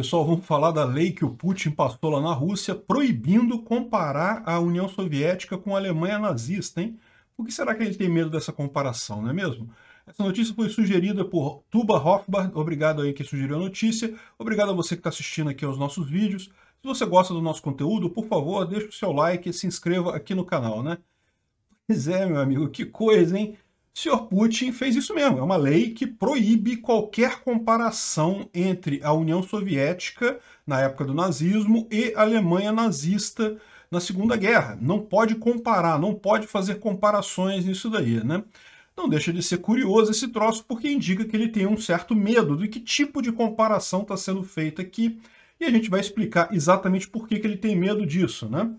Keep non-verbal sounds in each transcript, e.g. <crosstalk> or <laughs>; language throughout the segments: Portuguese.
Pessoal, vamos falar da lei que o Putin passou lá na Rússia, proibindo comparar a União Soviética com a Alemanha nazista, hein? Por que será que ele tem medo dessa comparação, não é mesmo? Essa notícia foi sugerida por Tuba Hofbard, obrigado aí que sugeriu a notícia, obrigado a você que está assistindo aqui aos nossos vídeos. Se você gosta do nosso conteúdo, por favor, deixe o seu like e se inscreva aqui no canal, né? Pois é, meu amigo, que coisa, hein? o senhor Putin fez isso mesmo. É uma lei que proíbe qualquer comparação entre a União Soviética, na época do nazismo, e a Alemanha nazista na Segunda Guerra. Não pode comparar, não pode fazer comparações nisso daí, né? Não deixa de ser curioso esse troço, porque indica que ele tem um certo medo do que tipo de comparação está sendo feita aqui, e a gente vai explicar exatamente por que, que ele tem medo disso, né?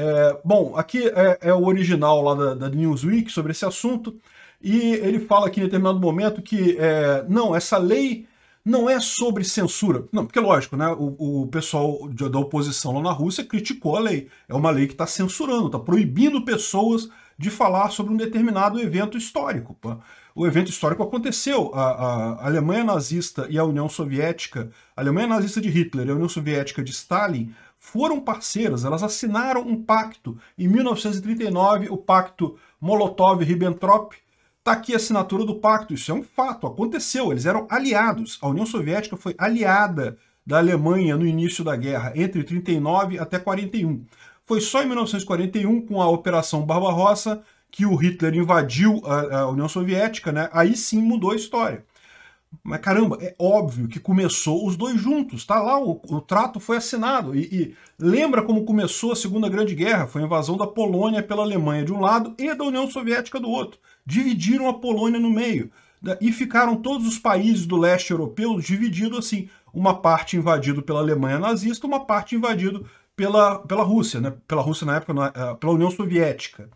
É, bom, aqui é, é, o original lá da, da, Newsweek sobre esse assunto, e ele fala aqui em determinado momento que é, não, essa lei não é sobre censura. Não, porque lógico, né? O, o pessoal de, da oposição lá na Rússia criticou a lei. É uma lei que está censurando, está proibindo pessoas de falar sobre um determinado evento histórico. O evento histórico aconteceu. A, a Alemanha nazista e a União Soviética, a Alemanha nazista de Hitler e a União Soviética de Stalin foram parceiras, elas assinaram um pacto em 1939, o Pacto Molotov-Ribbentrop. Está aqui a assinatura do pacto, isso é um fato, aconteceu, eles eram aliados. A União Soviética foi aliada da Alemanha no início da guerra, entre 39 até 41. Foi só em 1941, com a Operação Barbarossa, que o Hitler invadiu a, a União Soviética, né? aí sim mudou a história. Mas caramba, é óbvio que começou os dois juntos, tá lá, o, o trato foi assinado. E, e, lembra como começou a Segunda Grande Guerra? Foi a invasão da Polônia pela Alemanha de um lado e da União Soviética do outro. Dividiram a Polônia no meio. E ficaram todos os países do leste europeu divididos assim: uma parte invadido pela Alemanha nazista, uma parte invadido pela, pela Rússia, né? pela Rússia na época, na, eh, pela União Soviética.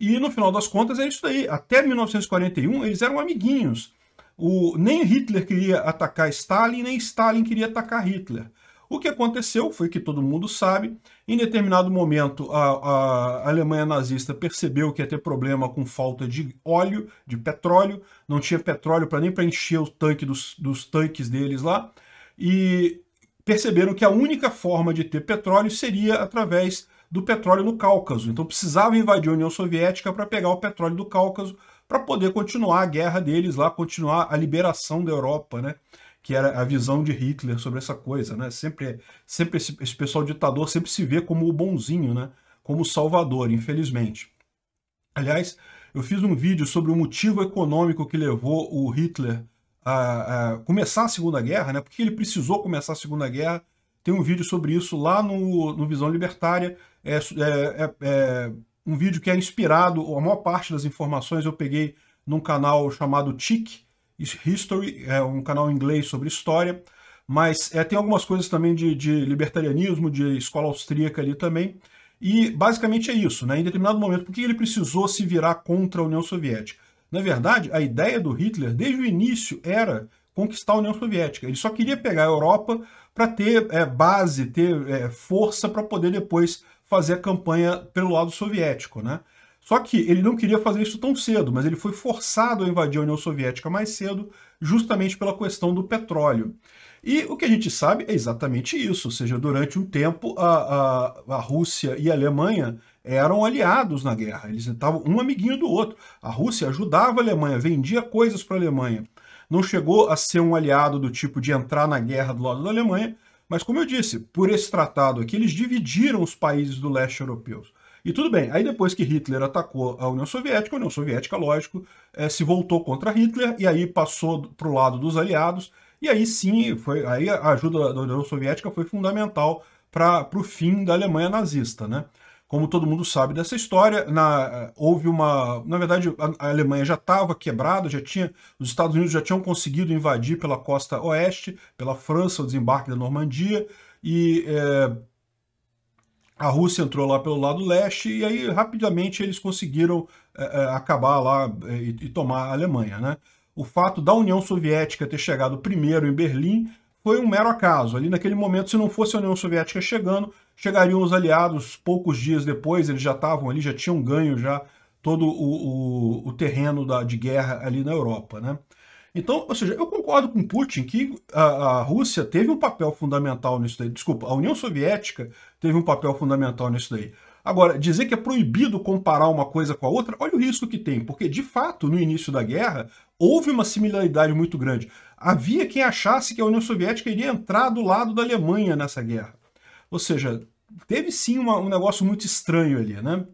E no final das contas é isso daí. Até 1941 eles eram amiguinhos o, nem Hitler queria atacar Stalin, nem Stalin queria atacar Hitler. O que aconteceu foi que todo mundo sabe, em determinado momento a, a, Alemanha nazista percebeu que ia ter problema com falta de óleo, de petróleo, não tinha petróleo para nem para encher o tanque dos, dos tanques deles lá, e perceberam que a única forma de ter petróleo seria através do petróleo no Cáucaso. Então precisava invadir a União Soviética para pegar o petróleo do Cáucaso, para poder continuar a guerra deles lá, continuar a liberação da Europa, né? que era a visão de Hitler sobre essa coisa, né? Sempre, sempre esse, esse pessoal ditador sempre se vê como o bonzinho, né? Como o salvador, infelizmente. Aliás, eu fiz um vídeo sobre o motivo econômico que levou o Hitler a, a começar a Segunda Guerra, né? Porque ele precisou começar a Segunda Guerra. Tem um vídeo sobre isso lá no, no Visão Libertária. É, é, é, é um vídeo que é inspirado, a maior parte das informações eu peguei num canal chamado TIC, History, é um canal em inglês sobre história, mas é, tem algumas coisas também de, de, libertarianismo, de escola austríaca ali também, e basicamente é isso, né? em determinado momento, por que ele precisou se virar contra a União Soviética? Na verdade, a ideia do Hitler, desde o início, era conquistar a União Soviética. Ele só queria pegar a Europa para ter é, base, ter é, força para poder depois fazer a campanha pelo lado soviético, né? Só que ele não queria fazer isso tão cedo, mas ele foi forçado a invadir a União Soviética mais cedo, justamente pela questão do petróleo. E o que a gente sabe é exatamente isso, ou seja, durante um tempo a, a, a Rússia e a Alemanha eram aliados na guerra, eles estavam um amiguinho do outro. A Rússia ajudava a Alemanha, vendia coisas para a Alemanha. Não chegou a ser um aliado do tipo de entrar na guerra do lado da Alemanha, mas, como eu disse, por esse tratado aqui, eles dividiram os países do leste europeus. E tudo bem, aí depois que Hitler atacou a União Soviética, a União Soviética, lógico, é, se voltou contra Hitler e aí passou para o lado dos aliados. E aí sim, foi, aí a ajuda da União Soviética foi fundamental para o fim da Alemanha nazista, né? Como todo mundo sabe dessa história, na, houve uma. Na verdade, a, a Alemanha já estava quebrada, já tinha. Os Estados Unidos já tinham conseguido invadir pela costa oeste, pela França, o desembarque da Normandia, e é, a Rússia entrou lá pelo lado leste, e aí rapidamente eles conseguiram é, é acabar lá é, e, e tomar a Alemanha. Né? O fato da União Soviética ter chegado primeiro em Berlim foi um mero acaso. Ali naquele momento, se não fosse a União Soviética chegando, Chegariam os aliados poucos dias depois, eles já estavam ali, já tinham ganho já todo o, o, o terreno da, de guerra ali na Europa. Né? Então, ou seja, eu concordo com Putin que a, a, Rússia teve um papel fundamental nisso daí. Desculpa, a União Soviética teve um papel fundamental nisso daí. Agora, dizer que é proibido comparar uma coisa com a outra, olha o risco que tem, porque de fato, no início da guerra, houve uma similaridade muito grande. Havia quem achasse que a União Soviética iria entrar do lado da Alemanha nessa guerra. Ou seja, teve sim uma, um negócio muito estranho ali, né?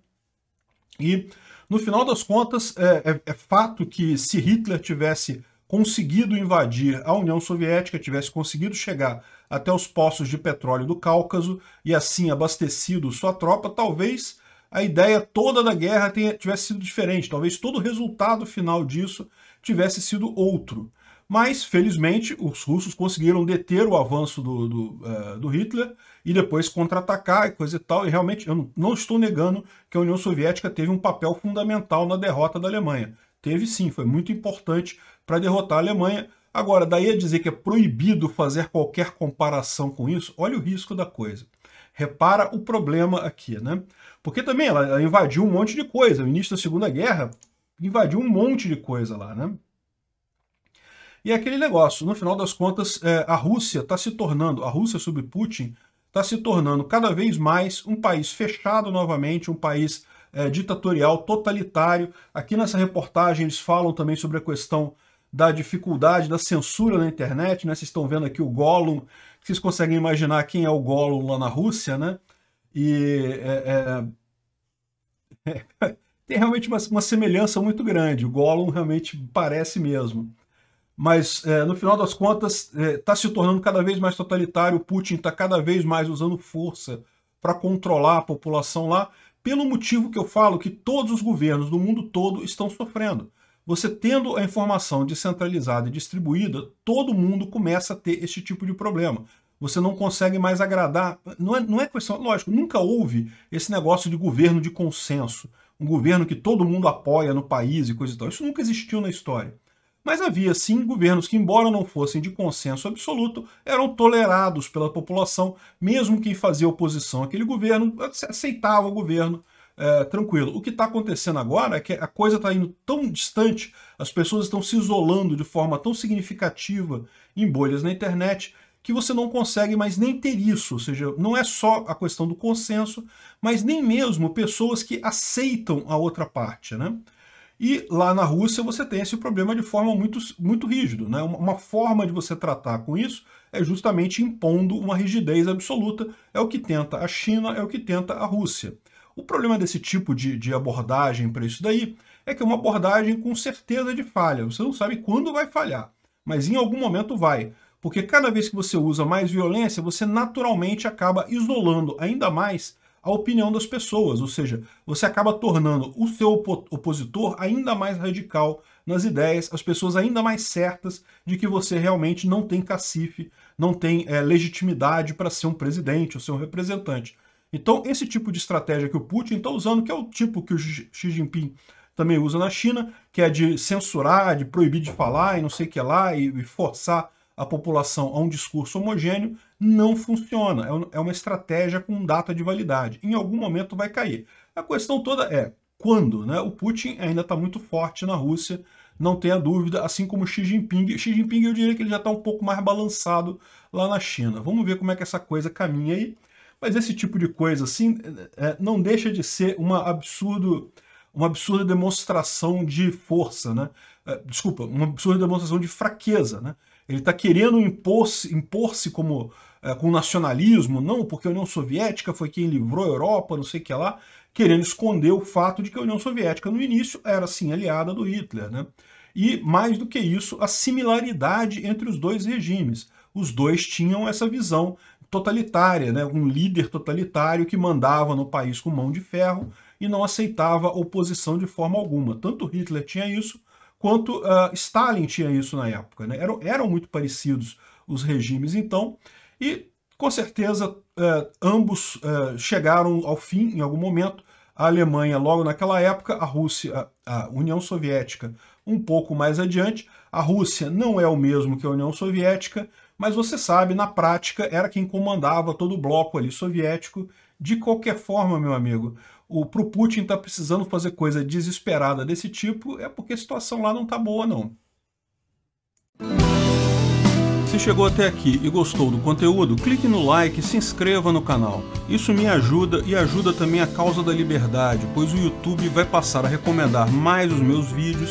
E no final das contas, é, é, é, fato que se Hitler tivesse conseguido invadir a União Soviética, tivesse conseguido chegar até os poços de petróleo do Cáucaso e assim abastecido sua tropa, talvez a ideia toda da guerra tenha, tivesse sido diferente, talvez todo o resultado final disso tivesse sido outro. Mas, felizmente, os russos conseguiram deter o avanço do, do, uh, do Hitler e depois contra-atacar e coisa e tal. E realmente, eu não, não estou negando que a União Soviética teve um papel fundamental na derrota da Alemanha. Teve sim, foi muito importante para derrotar a Alemanha. Agora, daí a dizer que é proibido fazer qualquer comparação com isso, olha o risco da coisa. Repara o problema aqui, né? Porque também ela invadiu um monte de coisa. No início da Segunda Guerra, invadiu um monte de coisa lá, né? E é aquele negócio, no final das contas, é, a Rússia está se tornando, a Rússia sob Putin, está se tornando cada vez mais um país fechado novamente, um país é, ditatorial, totalitário. Aqui nessa reportagem eles falam também sobre a questão da dificuldade, da censura na internet, né? Vocês estão vendo aqui o Gollum, vocês conseguem imaginar quem é o Gollum lá na Rússia, né? E é, é, <laughs> tem realmente uma, uma semelhança muito grande. O Gollum realmente parece mesmo mas é, no final das contas está é, tá se tornando cada vez mais totalitário. O Putin está cada vez mais usando força para controlar a população lá, pelo motivo que eu falo que todos os governos do mundo todo estão sofrendo. Você tendo a informação descentralizada e distribuída, todo mundo começa a ter esse tipo de problema. Você não consegue mais agradar. Não é, não é questão, lógico, nunca houve esse negócio de governo de consenso, um governo que todo mundo apoia no país e coisa e tal. Isso nunca existiu na história. Mas havia sim governos que, embora não fossem de consenso absoluto, eram tolerados pela população, mesmo quem fazia oposição àquele governo aceitava o governo é, tranquilo. O que está acontecendo agora é que a coisa está indo tão distante, as pessoas estão se isolando de forma tão significativa em bolhas na internet que você não consegue mais nem ter isso, ou seja, não é só a questão do consenso, mas nem mesmo pessoas que aceitam a outra parte, né? E lá na Rússia você tem esse problema de forma muito, muito rígida. Né? Uma forma de você tratar com isso é justamente impondo uma rigidez absoluta. É o que tenta a China, é o que tenta a Rússia. O problema desse tipo de, de abordagem para isso daí é que é uma abordagem com certeza de falha. Você não sabe quando vai falhar, mas em algum momento vai. Porque cada vez que você usa mais violência, você naturalmente acaba isolando ainda mais a opinião das pessoas, ou seja, você acaba tornando o seu opositor ainda mais radical nas ideias, as pessoas ainda mais certas de que você realmente não tem cacife, não tem é, legitimidade para ser um presidente ou ser um representante. Então, esse tipo de estratégia que o Putin está usando, que é o tipo que o Xi Jinping também usa na China, que é de censurar, de proibir de falar e não sei o que lá, e, e forçar a população a um discurso homogêneo não funciona. É, é uma estratégia com data de validade. Em algum momento vai cair. A questão toda é quando, né? O Putin ainda está muito forte na Rússia, não tenha dúvida, assim como Xi Jinping. Xi Jinping eu diria que ele já está um pouco mais balançado lá na China. Vamos ver como é que essa coisa caminha aí. Mas esse tipo de coisa assim é, é, não deixa de ser um absurdo uma absurda demonstração de força, né? É, desculpa, uma absurda demonstração de fraqueza, né? Ele está querendo impor-se impor como é, com nacionalismo, não, porque a União Soviética foi quem livrou a Europa, não sei o que lá, querendo esconder o fato de que a União Soviética, no início, era sim aliada do Hitler. Né? E, mais do que isso, a similaridade entre os dois regimes. Os dois tinham essa visão totalitária, né? um líder totalitário que mandava no país com mão de ferro e não aceitava oposição de forma alguma. Tanto Hitler tinha isso, quanto uh, Stalin tinha isso na época. Né? Eram, eram, muito parecidos os regimes então, e com certeza uh, ambos uh, chegaram ao fim em algum momento. A Alemanha, logo naquela época, a Rússia, a, a União Soviética, um pouco mais adiante. A Rússia não é o mesmo que a União Soviética, mas você sabe, na prática, era quem comandava todo o bloco ali soviético. De qualquer forma, meu amigo, o pro Putin tá precisando fazer coisa desesperada desse tipo é porque a situação lá não tá boa não. Se chegou até aqui e gostou do conteúdo, clique no like e se inscreva no canal. Isso me ajuda e ajuda também a causa da liberdade, pois o YouTube vai passar a recomendar mais os meus vídeos